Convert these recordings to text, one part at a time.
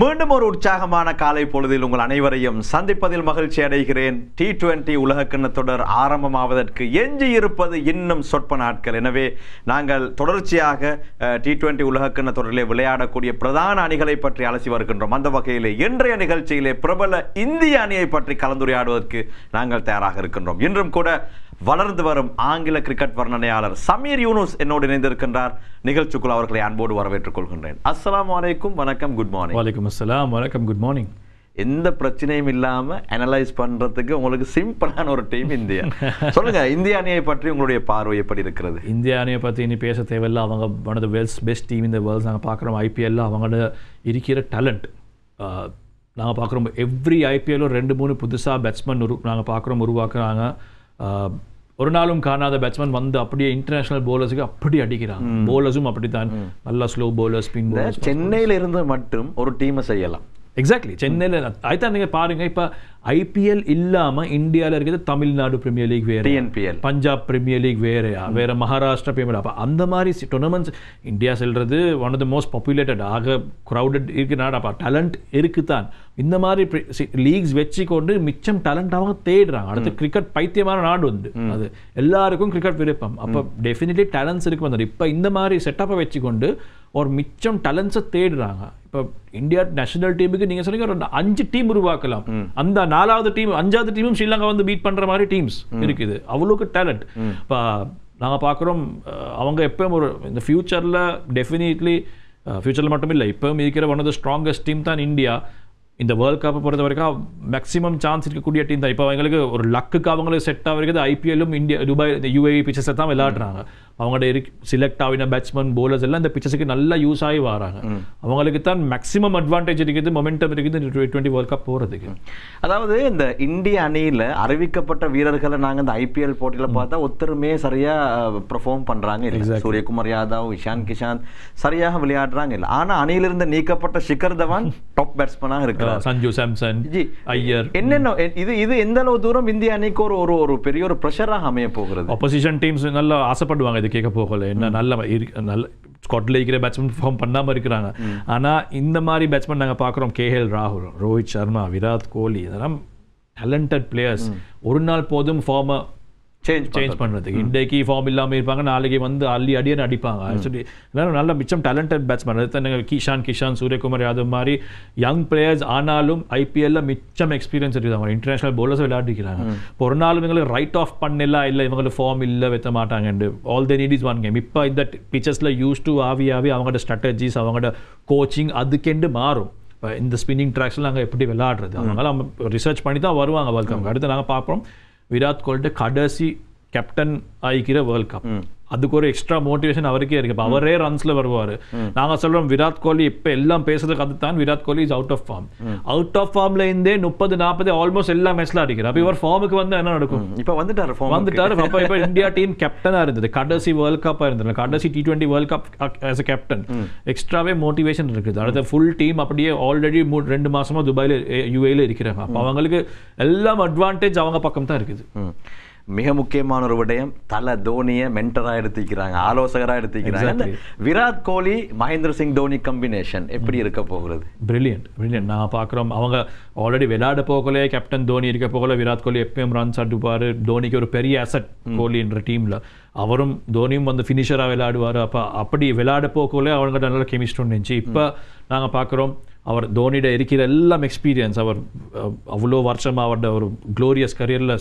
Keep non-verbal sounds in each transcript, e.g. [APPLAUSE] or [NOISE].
மீண்டும் ஒரு உற்சாகமான காலை பொழுதில் உங்கள் அனைவரையும் சந்திப்பதில் மகிழ்ச்சி அடைகிறேன் டி டுவெண்டி உலகக்கிண்ண தொடர் ஆரம்பமாவதற்கு எஞ்சி இருப்பது இன்னும் சொற்ப நாட்கள் எனவே நாங்கள் தொடர்ச்சியாக டி டுவெண்டி உலகக்கிண்ண தொடரிலே விளையாடக்கூடிய பிரதான அணிகளை பற்றி அலசி வருகின்றோம் அந்த வகையிலே இன்றைய நிகழ்ச்சியிலே பிரபல இந்திய அணியை பற்றி கலந்துரையாடுவதற்கு நாங்கள் தயாராக இருக்கின்றோம் இன்றும் கூட வளர்ந்து வரும் ஆங்கில கிரிக்கெட் வர்ணனையாளர் சமீர் யூனுஸ் என்னோடு இணைந்திருக்கின்றார் நிகழ்ச்சிக்குள் அவர்களை அன்போடு வரவேற்றுக் கொள்கின்றேன் அஸ்லாம் வலைக்கும் வணக்கம் குட் மார்னிங் வலைக்கம் அஸ்லாம் வணக்கம் குட் மார்னிங் எந்த பிரச்சனையும் இல்லாமல் அனலைஸ் பண்ணுறதுக்கு உங்களுக்கு சிம்பிளான ஒரு டீம் இந்தியா [LAUGHS] சொல்லுங்க இந்திய அணியை பற்றி உங்களுடைய பார்வை எப்படி இருக்கிறது இந்திய அணியை பற்றி இனி பேச தேவையில்லை அவங்க one of the world's best team இந்த வேர்ல்ட்ஸ் நாங்கள் பார்க்குறோம் ஐபிஎல்ல அவங்களோட இருக்கிற டேலண்ட் நாங்கள் பார்க்குறோம் எவ்ரி ஐபிஎல்லும் ரெண்டு மூணு புதுசாக பேட்ஸ்மேன் உரு நாங்கள் பார்க்குறோம் உருவாக்குறாங்க ஒரு நாளும் காணாத பேட்ஸ்மேன் வந்து அப்படியே இன்டர்நேஷனல் போலர்ஸுக்கு அப்படி அடிக்கிறான் போலர்ஸும் அப்படித்தான் நல்லா ஸ்லோ போலர்ஸ் சென்னையில இருந்து மட்டும் ஒரு டீமை செய்யலாம் எக்ஸாக்ட்லி hmm. சென்னையில் அதுதான் நீங்கள் பாருங்கள் இப்போ ஐபிஎல் இல்லாமல் இந்தியாவில் இருக்கிறது தமிழ்நாடு பிரீமியர் லீக் வேறு என்பிஎல் பஞ்சாப் பிரீமியர் லீக் வேறையா வேறு மகாராஷ்டிரா பிரீமியர் அப்போ அந்த மாதிரி டொர்னமெண்ட்ஸ் இந்தியா செல்வது one of the most populated ஆக க்ரௌடட் இருக்கு நாடு அப்போ டேலண்ட் இருக்குது தான் இந்த மாதிரி லீக்ஸ் வச்சு கொண்டு மிச்சம் டேலண்டாக தேடுறாங்க அடுத்து கிரிக்கெட் hmm. பைத்தியமான நாடு வந்து hmm. அது எல்லாருக்கும் கிரிக்கெட் விருப்பம் அப்போ டெஃபினெட்லி டேலண்ட்ஸ் இருக்கு இப்போ இந்த மாதிரி செட்டப்பை வச்சுக்கொண்டு ஒரு மிச்சம் டேலண்ட்ஸை தேடுறாங்க இப்போ இந்தியா நேஷனல் டீமுக்கு நீங்கள் சொன்னீங்க ஒரு அஞ்சு டீம் உருவாக்கலாம் அந்த நாலாவது டீம் அஞ்சாவது டீமும் ஸ்ரீலங்கா வந்து பீட் பண்ணுற மாதிரி டீம்ஸ் இருக்குது அவ்வளோக்கு டேலண்ட் இப்போ நாங்கள் பார்க்குறோம் அவங்க எப்பவும் ஒரு இந்த ஃபியூச்சரில் டெஃபினெட்லி ஃபியூச்சரில் மட்டும் இல்லை இப்போவும் இருக்கிற one of the strongest team தான் இந்தியா இந்த வேர்ல்ட் கப்பை பொறுத்த வரைக்கும் மேக்ஸிமம் சான்ஸ் இருக்கக்கூடிய டீம் தான் இப்போ அவங்களுக்கு ஒரு லக்குக்கு அவங்களுக்கு செட் ஆகிறது ஐபிஎல்லும் இந்தியா துபாய் இந்த யூஏஇ பிச்சர்ஸை e தான் விளையாடுறாங்க அவங்கள்ட்ட இருக்கு செலக்ட் ஆகின பேட்ஸ்மேன் போலர்ஸ் எல்லாம் இந்த பிக்சர்ஸுக்கு நல்லா யூஸ் ஆகி வராங்க அவங்களுக்கு தான் மேக்ஸிமம் அட்வான்டேஜ் இருக்குது மொமெண்டம் இருக்குது டுவெண்ட்டி வேர்ல்ட் கப் போகிறதுக்கு அதாவது இந்த இந்திய அணியில் அறிவிக்கப்பட்ட வீரர்களை நாங்கள் இந்த ஐபிஎல் போட்டியில் பார்த்தா ஒத்தருமே சரியாக பர்ஃபார்ம் பண்ணுறாங்க இல்லை சூரியகுமார் யாதவ் இஷான் கிஷான் சரியாக விளையாடுறாங்க இல்லை ஆனால் அணியிலிருந்து நீக்கப்பட்ட ஷிகர் தவான் டாப் [LAUGHS] பேட்ஸ்மேனாக இருக்கிறார் சஞ்சு சாம்சன் ஜி ஐயர் என்னென்ன இது இது எந்த அளவு தூரம் இந்திய அணிக்கு ஒரு ஒரு பெரிய ஒரு ப்ரெஷராக அமைய போகிறது அப்போசிஷன் டீம்ஸ் நல்லா ஆசைப்படுவாங்க இது அப்படி கேட்க போகல என்ன நல்ல நல்ல ஸ்காட்ல இருக்கிற பேட்ஸ்மேன் பர்ஃபார்ம் பண்ணாமல் இருக்கிறாங்க ஆனால் இந்த மாதிரி பேட்ஸ்மேன் நாங்கள் பார்க்குறோம் எல் ராகுல் ரோஹித் சர்மா விராட் கோலி இதெல்லாம் டேலண்டட் பிளேயர்ஸ் ஒரு நாள் போதும் ஃபார்மை சேஞ்ச் சேஞ்ச் பண்ணுறதுக்கு இன்றைக்கு ஃபார்ம் இல்லாமல் இருப்பாங்க நாளைக்கு வந்து அள்ளி அடியன்னு அடிப்பாங்க ஆக்சுவலி வேணும் நல்ல மிச்சம் டேலண்டட் பேட்ஸ்மேன் தான் கிஷான் கிஷான் சூரியகுமார் யாதவ் மாதிரி யங் பிளேயர்ஸ் ஆனாலும் ஐபிஎல்ல மிச்சம் எக்ஸ்பீரியன்ஸ் இருக்குது அவங்க இன்டர்நேஷனல் போலர்ஸ் விளையாடிக்கிறாங்க இப்போ ஒரு நாள் இவங்களுக்கு ரைட் ஆஃப் பண்ணல இல்லை இவங்களுக்கு ஃபார்ம் இல்லை வைத்த மாட்டாங்க all the need is one game இப்போ இந்த பிச்சர்ஸில் யூஸ் டு ஆவி ஆவி அவங்களோட ஸ்ட்ராட்டஜிஸ் அவங்களோட கோச்சிங் அதுக்கெண்டு மாறும் இப்போ இந்த ஸ்பின்னிங் ட்ராக்ஸில் நாங்கள் எப்படி விளையாடுறது அதனால ரிசர்ச் பண்ணி தான் வருவாங்க வெல்கம் அடுத்து நாங்கள் பார்ப்போம் විරාත් කොල්ට කඩසි කැප්ටන් අයි කියර වර්ල් කප් அதுக்கு ஒரு எக்ஸ்ட்ரா மோட்டிவேஷன் அவருக்கே இருக்கு இப்போ அவரே ரன்ஸ்ல வருவார் நாங்க சொல்றோம் விராட் கோலி இப்ப எல்லாம் பேசுறதுக்கு அதுதான் Virat Kohli is out of form out of ஃபார்ம்ல இருந்தே முப்பது நாற்பது ஆல்மோஸ்ட் எல்லா மேட்ச்ல அடிக்கிறார் அப்ப இவர் ஃபார்முக்கு வந்து என்ன நடக்கும் இப்ப வந்துட்டார் வந்துட்டார் அப்ப இப்ப இந்தியா டீம் கேப்டனா இருந்தது கடைசி வேர்ல்ட் கப்பா இருந்தது கடைசி T twenty world cup as a captain எக்ஸ்ட்ராவே மோட்டிவேஷன் இருக்குது அடுத்த ஃபுல் டீம் அப்படியே ஆல்ரெடி ரெண்டு மாசமா துபாயில யூஏல இருக்கிறாங்க அப்ப அவங்களுக்கு எல்லாம் அட்வான்டேஜ் அவங்க பக்கம் தான் இருக்குது மிக முக்கியமான ஒரு விடயம் தலை தோனியை மென்டராக எடுத்துக்கிறாங்க ஆலோசகராக எடுத்துக்கிறாங்க விராட் கோலி மகேந்திர சிங் தோனி கம்பினேஷன் எப்படி இருக்க போகிறது பிரில்லியன்ட் பிரில்லியன்ட் நான் பார்க்குறோம் அவங்க ஆல்ரெடி விளையாட போகலே கேப்டன் தோனி இருக்க போகல விராட் கோலி எப்பயும் ரன்ஸ் அடிப்பார் தோனிக்கு ஒரு பெரிய அசட் கோலின்ற டீமில் அவரும் தோனியும் வந்து ஃபினிஷராக விளையாடுவார் அப்போ அப்படி விளையாட போகலே அவங்கள்ட்ட நல்ல கெமிஸ்ட்ரி இருந்துச்சு இப்போ நாங்கள் பார்க்குறோம் அவர் தோனியிட இருக்கிற எல்லாம் எக்ஸ்பீரியன்ஸ் அவர் அவ்வளோ வருஷமாக அவரோட ஒரு க்ளோரியஸ் கரியரில்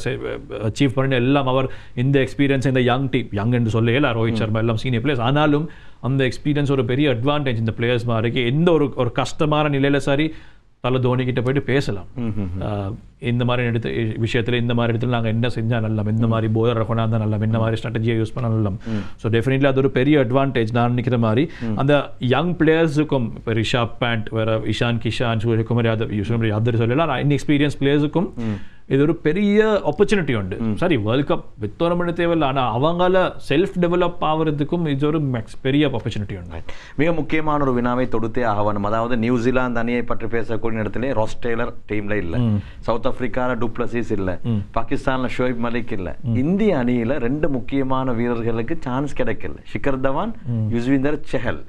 அச்சீவ் பண்ணி எல்லாம் அவர் இந்த எக்ஸ்பீரியன்ஸ் இந்த யங் டீம் யங் என்று சொல்லையில் ரோஹித் சர்மா எல்லாம் சீனியர் பிளேயர்ஸ் ஆனாலும் அந்த எக்ஸ்பீரியன்ஸ் ஒரு பெரிய அட்வான்டேஜ் இந்த பிளேயர்ஸ் மாதிரி எந்த ஒரு ஒரு கஷ்டமான நிலையில் சரி தலை தோனி கிட்ட போயிட்டு பேசலாம் இந்த மாதிரி எடுத்த விஷயத்தில் இந்த மாதிரி இடத்துல நாங்கள் என்ன செஞ்சால் நல்லம் இந்த மாதிரி போயர் ரகோனா இருந்தால் நல்லம் இந்த மாதிரி ஸ்ட்ராட்டஜியை யூஸ் பண்ண நல்லம் ஸோ டெஃபினெட்லி அது ஒரு பெரிய அட்வான்டேஜ் நான் நினைக்கிற மாதிரி அந்த யங் பிளேயர்ஸுக்கும் இப்போ ரிஷாப் பேண்ட் வேற இஷான் கிஷான் சூரியகுமார் யாதவ் சூரியகுமார் யாதவ் சொல்லலாம் எக்ஸ்பீரியன்ஸ் பிளேயர்ஸுக்கும் இது ஒரு பெரிய ஆப்பர்ச்சுனிட்டி உண்டு சாரி வேர்ல்ட் கப் வித்தோரம் தேவையில்லை ஆனால் அவங்கள செல்ஃப் டெவலப் ஆகிறதுக்கும் இது ஒரு மேக்ஸ் பெரிய ஆப்பர்ச்சுனிட்டி உண்டு மிக முக்கியமான ஒரு வினாவை தொடுத்தே ஆகணும் அதாவது நியூசிலாந்து அணியை பற்றி பேசக்கூடிய இடத்துல ராஸ் டெய்லர் டீம்ல இல்லை சவுத் ஆப்பிரிக்கால டூப்ளசிஸ் இல்லை பாகிஸ்தான்ல ஷோயிப் மலிக் இல்லை இந்திய அணியில ரெண்டு முக்கியமான வீரர்களுக்கு சான்ஸ் கிடைக்கல ஷிகர் தவான் யுஸ்வீந்தர் செஹல்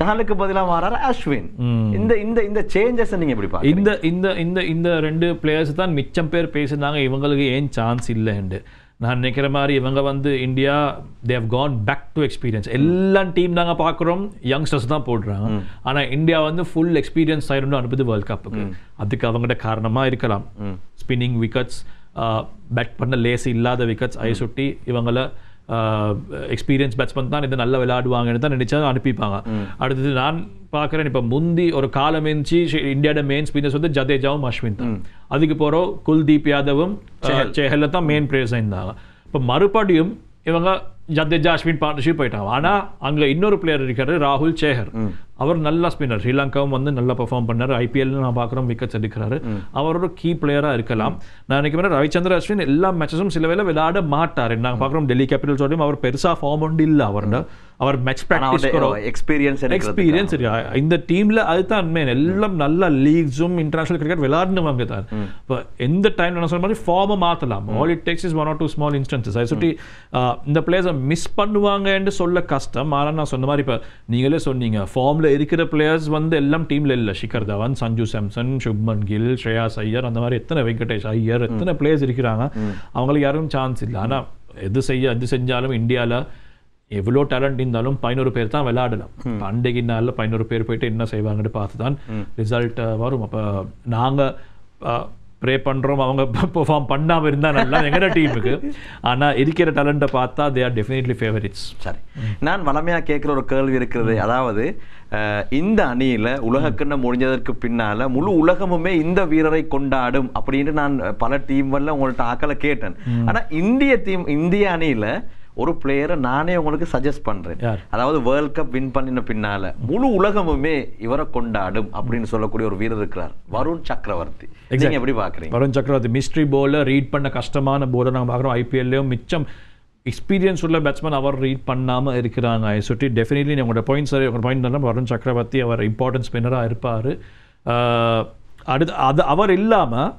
செஹலுக்கு பதிலாக மாறாரு அஸ்வின் இந்த இந்த இந்த சேஞ்சஸ் நீங்க எப்படி இந்த இந்த இந்த இந்த ரெண்டு பிளேயர்ஸ் தான் மிச்சம் பேர் பேர் பேசினாங்க இவங்களுக்கு ஏன் சான்ஸ் இல்லைண்டு நான் நினைக்கிற மாதிரி இவங்க வந்து India they have gone back to experience எல்லா டீம் நாங்கள் பார்க்குறோம் யங்ஸ்டர்ஸ் தான் போடுறாங்க ஆனால் இந்தியா வந்து ஃபுல் எக்ஸ்பீரியன்ஸ் ஆயிரும்னு அனுப்புது வேர்ல்ட் கப்புக்கு அதுக்கு அவங்கள்ட்ட காரணமாக இருக்கலாம் ஸ்பின்னிங் விக்கெட்ஸ் பேட் பண்ண லேஸ் இல்லாத விக்கெட்ஸ் ஐ சுட்டி இவங்களை எக்ஸ்பீரியன்ஸ் uh, பேட்ஸ்மேன் தான் இது நல்லா விளையாடுவாங்கன்னு தான் நினச்சா அனுப்பிப்பாங்க அடுத்தது நான் பார்க்குறேன் இப்போ முந்தி ஒரு காலம் இருந்துச்சு இந்தியாவோட மெயின் ஸ்பின்னர்ஸ் வந்து ஜதேஜாவும் அஸ்வின் தான் அதுக்கு போகிறோம் குல்தீப் யாதவும் செஹல்ல தான் மெயின் பிளேயர்ஸாக இருந்தாங்க இப்போ மறுபடியும் இவங்க ஜதேஜா அஸ்வின் பார்ட்னர்ஷிப் போயிட்டாங்க ஆனால் அங்கே இன்னொரு பிளேயர் இருக்காரு ராகுல் சேகர் அவர் நல்ல ஸ்பின்னர் ஸ்ரீலங்காவும் வந்து நல்லா பெர்ஃபார்ம் பண்ணார் ஐபிஎல் நான் பார்க்குறோம் விக்கெட்ஸ் எடுக்கிறாரு அவரோட கீ பிளேயராக இருக்கலாம் நான் நினைக்கிறேன் ரவிச்சந்திர அஸ்வின் எல்லா மேட்சஸும் சில வேலை விளையாட மாட்டார் நாங்கள் பார்க்குறோம் டெல்லி கேபிட்டல்ஸோடையும் அவர் பெருசாக ஃபார்ம் ஒன்று இல்லை அவரோட அவர் மேட்ச் ப்ராக்டிஸ் எக்ஸ்பீரியன்ஸ் எக்ஸ்பீரியன்ஸ் இருக்கா இந்த டீம்ல அதுதான் மெயின் எல்லாம் நல்ல லீக்ஸும் இன்டர்நேஷனல் கிரிக்கெட் விளையாடுனவங்க தான் இப்போ எந்த டைம் நான் சொன்ன மாதிரி ஃபார்மை மாற்றலாம் all it takes is one or two small instances அதை சுற்றி இந்த பிளேயர்ஸை மிஸ் பண்ணுவாங்கன்னு சொல்ல கஷ்டம் ஆனால் நான் சொன்ன மாதிரி இப்போ நீங்களே சொன்னீங்க ஃபார்மில் இருக்கிற பிளேயர்ஸ் வந்து எல்லாம் டீம்ல இல்லை ஷிகர் தவன் சஞ்சு சாம்சன் சுப்மன் கில் ஸ்ரேயாஸ் ஐயர் அந்த மாதிரி எத்தனை வெங்கடேஷ் ஐயர் எத்தனை பிளேயர்ஸ் இருக்கிறாங்க அவங்களுக்கு யாரும் சான்ஸ் இல்லை ஆனால் எது செய்ய எது செஞ்சாலும் இந்தியாவில் எவ்வளோ டேலண்ட் இருந்தாலும் பதினோரு பேர் தான் விளையாடலாம் பண்டிகை நாளில் பதினோரு பேர் போயிட்டு என்ன செய்வாங்கன்னு பார்த்து தான் ரிசல்ட் வரும் அப்போ நாங்கள் ப்ரே பண்ணுறோம் அவங்க பெர்ஃபார்ம் பண்ணாமல் இருந்தால் நல்லா எங்கட டீமுக்கு ஆனால் இருக்கிற டேலண்ட்டை பார்த்தா தே ஆர் டெஃபினெட்லி ஃபேவரட்ஸ் சரி நான் வளமையாக கேட்குற ஒரு கேள்வி இருக்கிறது அதாவது இந்த அணியில் உலகக்கண்ண முடிஞ்சதற்கு பின்னால் முழு உலகமுமே இந்த வீரரை கொண்டாடும் அப்படின்ட்டு நான் பல வரல உங்கள்கிட்ட ஆக்களை கேட்டேன் ஆனால் இந்திய டீம் இந்திய அணியில் ஒரு பிளேயரை நானே உங்களுக்கு சஜஸ்ட் பண்ணுறேன் அதாவது வேர்ல்ட் கப் வின் பண்ணின பின்னால் முழு உலகமுமே இவரை கொண்டாடும் அப்படின்னு சொல்லக்கூடிய ஒரு வீரர் இருக்கிறார் வருண் சக்கரவர்த்தி நீங்கள் எப்படி பார்க்குறீங்க வருண் சக்கரவர்த்தி மிஸ்ட்ரி போல ரீட் பண்ண கஷ்டமான போல நாங்கள் பார்க்குறோம் ஐபிஎல்லையும் மிச்சம் எக்ஸ்பீரியன்ஸ் உள்ள பேட்ஸ்மேன் அவர் ரீட் பண்ணாமல் இருக்கிறாங்க ஐ சுட்டி டெஃபினெட்லி உங்களோட பாயிண்ட்ஸ் சரி உங்களோட பாயிண்ட் தான் வருண் சக்கரவர்த்தி அவர் இம்பார்ட்டன்ஸ் ஸ்பின்னராக இருப்பார் அடுத்து அது அவர் இல்லாமல்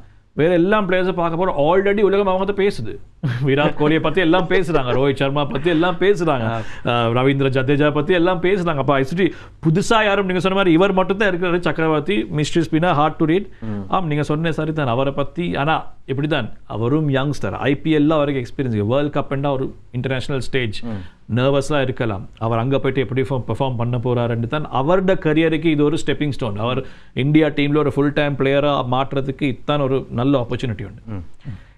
வேறு எல்லா பிளேயர்ஸை பார்க்க போகிற ஆல்ரெடி உலகம் அவங்க தான் பேசுது [LAUGHS] விராட் கோலியை பற்றி எல்லாம் பேசுகிறாங்க ரோஹித் சர்மா பற்றி எல்லாம் பேசுகிறாங்க ரவீந்திர ஜடேஜா பற்றி எல்லாம் பேசுகிறாங்க அப்போ ஐசிடி புதுசாக யாரும் நீங்கள் சொன்ன மாதிரி இவர் மட்டும் தான் இருக்கிறாரு Chakravarthy mystery spinner hard to read ஆம் நீங்கள் சொன்ன சரி தான் அவரை பற்றி ஆனால் இப்படி தான் அவரும் யங்ஸ்டர் ஐபிஎல்லாம் அவருக்கு எக்ஸ்பீரியன்ஸ் வேர்ல்ட் கப்ன்றா ஒரு இன்டர்நேஷனல் ஸ்டேஜ் நர்வஸாக இருக்கலாம் அவர் அங்கே போயிட்டு எப்படி பெர்ஃபார்ம் பண்ண போகிறாருன்னு தான் அவரோட கரியருக்கு இது ஒரு ஸ்டெப்பிங் ஸ்டோன் அவர் இந்தியா டீமில் ஒரு ஃபுல் டைம் பிளேயராக மாற்றுறதுக்கு இத்தான் ஒரு நல்ல ஆப்பர்ச்சுனிட்டி உண்டு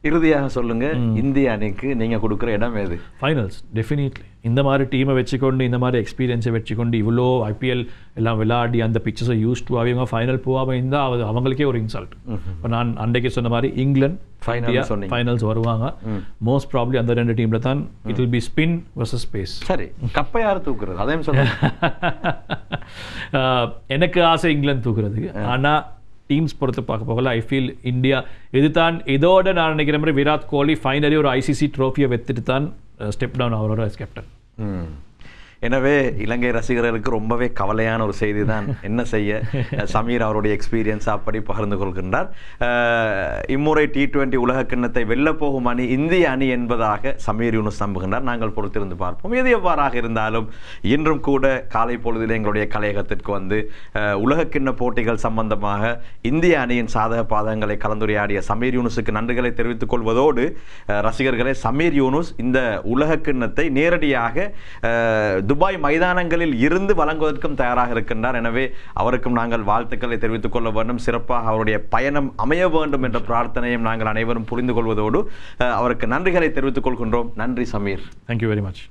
இறுதியாக சொல்லுங்க இந்திய அணிக்கு நீங்க கொடுக்குற இடம் எது ஃபைனல்ஸ் டெஃபினெட்லி இந்த மாதிரி டீமை வச்சுக்கொண்டு இந்த மாதிரி எக்ஸ்பீரியன்ஸை வச்சுக்கொண்டு இவ்வளோ ஐபிஎல் எல்லாம் விளையாடி அந்த பிக்சர்ஸை யூஸ் டூ அவங்க ஃபைனல் போகாமல் இருந்தால் அது அவங்களுக்கே ஒரு இன்சல்ட் இப்போ நான் அன்றைக்கு சொன்ன மாதிரி இங்கிலாந்து ஃபைனல் ஃபைனல்ஸ் வருவாங்க மோஸ்ட் ப்ராப்ளி அந்த ரெண்டு டீமில் தான் it will be spin versus space சரி கப்பை யார் தூக்குறது அதையும் சொல்லுங்கள் [LAUGHS] எனக்கு ஆசை இங்கிலாந்து தூக்குறதுக்கு ஆனால் டீம்ஸ் பொறுத்து பார்க்க போகல ஐ ஃபீல் இந்தியா இது தான் இதோட நான் நினைக்கிற மாதிரி விராட் கோலி ஃபைனலி ஒரு ஐசிசி ட்ரோஃபியை வெத்துட்டு தான் ஸ்டெப் டவுன் அவரோட கேப்டன் எனவே இலங்கை ரசிகர்களுக்கு ரொம்பவே கவலையான ஒரு செய்தி தான் [LAUGHS] என்ன செய்ய சமீர் அவருடைய எக்ஸ்பீரியன்ஸ் அப்படி பகிர்ந்து கொள்கின்றார் இம்முறை டி டுவெண்டி உலக கிண்ணத்தை வெல்லப்போகும் அணி இந்திய அணி என்பதாக சமீர் யூனுஸ் நம்புகின்றார் நாங்கள் பொறுத்திருந்து பார்ப்போம் எது எவ்வாறாக இருந்தாலும் இன்றும் கூட காலை பொழுதில் எங்களுடைய கலையகத்திற்கு வந்து உலக கிண்ண போட்டிகள் சம்பந்தமாக இந்திய அணியின் சாதக பாதகங்களை கலந்துரையாடிய சமீர் யூனுஸுக்கு நன்றிகளை தெரிவித்துக் கொள்வதோடு ரசிகர்களே சமீர் யூனுஸ் இந்த உலக கிண்ணத்தை நேரடியாக துபாய் மைதானங்களில் இருந்து வழங்குவதற்கும் தயாராக இருக்கின்றார் எனவே அவருக்கும் நாங்கள் வாழ்த்துக்களை தெரிவித்துக் கொள்ள வேண்டும் சிறப்பாக அவருடைய பயணம் அமைய வேண்டும் என்ற பிரார்த்தனையும் நாங்கள் அனைவரும் புரிந்து கொள்வதோடு அவருக்கு நன்றிகளை தெரிவித்துக் கொள்கின்றோம் நன்றி சமீர் தேங்க்யூ வெரி மச்